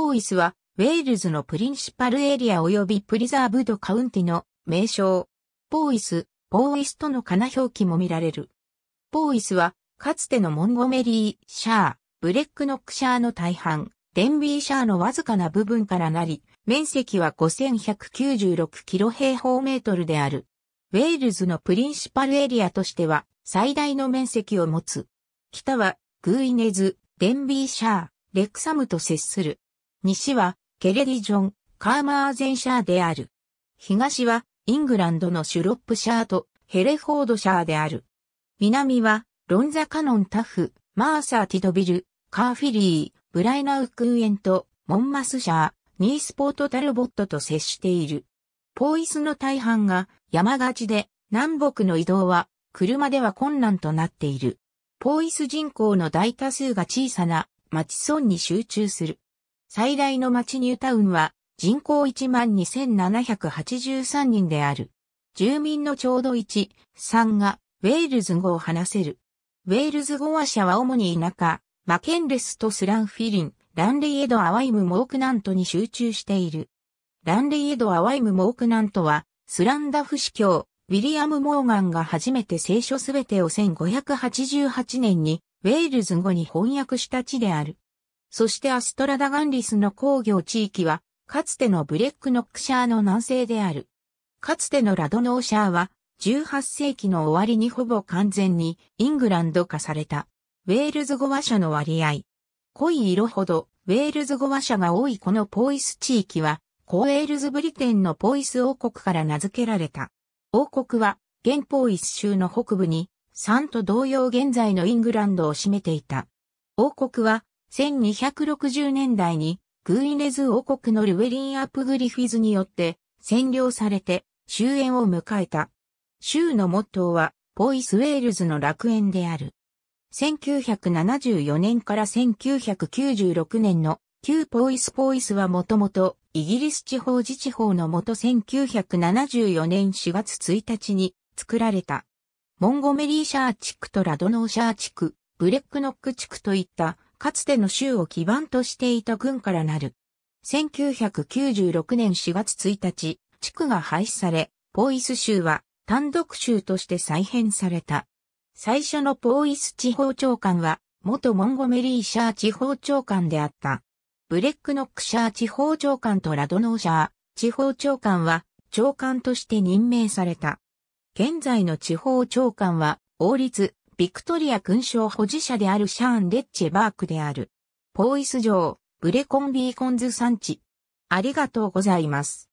ポーイスは、ウェールズのプリンシパルエリア及びプリザーブドカウンティの名称。ポーイス、ポーイスとの金表記も見られる。ポーイスは、かつてのモンゴメリー、シャー、ブレックノックシャーの大半、デンビーシャーのわずかな部分からなり、面積は5196キロ平方メートルである。ウェールズのプリンシパルエリアとしては最大の面積を持つ。北はグーイネズ、デンビーシャー、レクサムと接する。西はケレディジョン、カーマーゼンシャーである。東はイングランドのシュロップシャーとヘレフォードシャーである。南はロンザカノンタフ、マーサーティドビル、カーフィリー、ブライナウクーエンとモンマスシャー、ニースポートタルボットと接している。ポーイスの大半が山がちで南北の移動は車では困難となっている。ポーイス人口の大多数が小さな町村に集中する。最大の町ニュータウンは人口12,783人である。住民のちょうど1、3がウェールズ語を話せる。ウェールズ語話者は主に田舎、マケンレスとスランフィリン、ランレイエド・アワイム・モークナントに集中している。ランレイエド・アワイム・モークナントは、スランダフ司教、ウィリアム・モーガンが初めて聖書すべてを1588年にウェールズ語に翻訳した地である。そしてアストラダガンリスの工業地域は、かつてのブレックノックシャーの南西である。かつてのラドノーシャーは、18世紀の終わりにほぼ完全にイングランド化された。ウェールズ語話者の割合。濃い色ほどウェールズ語話者が多いこのポイス地域は、コウェールズブリテンのポイス王国から名付けられた。王国は、現ポイス州の北部に、3と同様現在のイングランドを占めていた。王国は、1260年代にグイネズ王国のルウェリン・アップグリフィズによって占領されて終焉を迎えた。州のモットーはボイスウェールズの楽園である。1974年から1996年の旧ポイスポイスはもともとイギリス地方自治法のもと1974年4月1日に作られた。モンゴメリーシャー地区とラドノーシャー地区、ブレックノック地区といったかつての州を基盤としていた軍からなる。1996年4月1日、地区が廃止され、ポイス州は単独州として再編された。最初のポイス地方長官は、元モンゴメリーシャー地方長官であった。ブレックノックシャー地方長官とラドノーシャー地方長官は長官として任命された。現在の地方長官は王立ビクトリア勲章保持者であるシャーン・レッチェバークである。ポーイス城、ブレコンビーコンズ産地。ありがとうございます。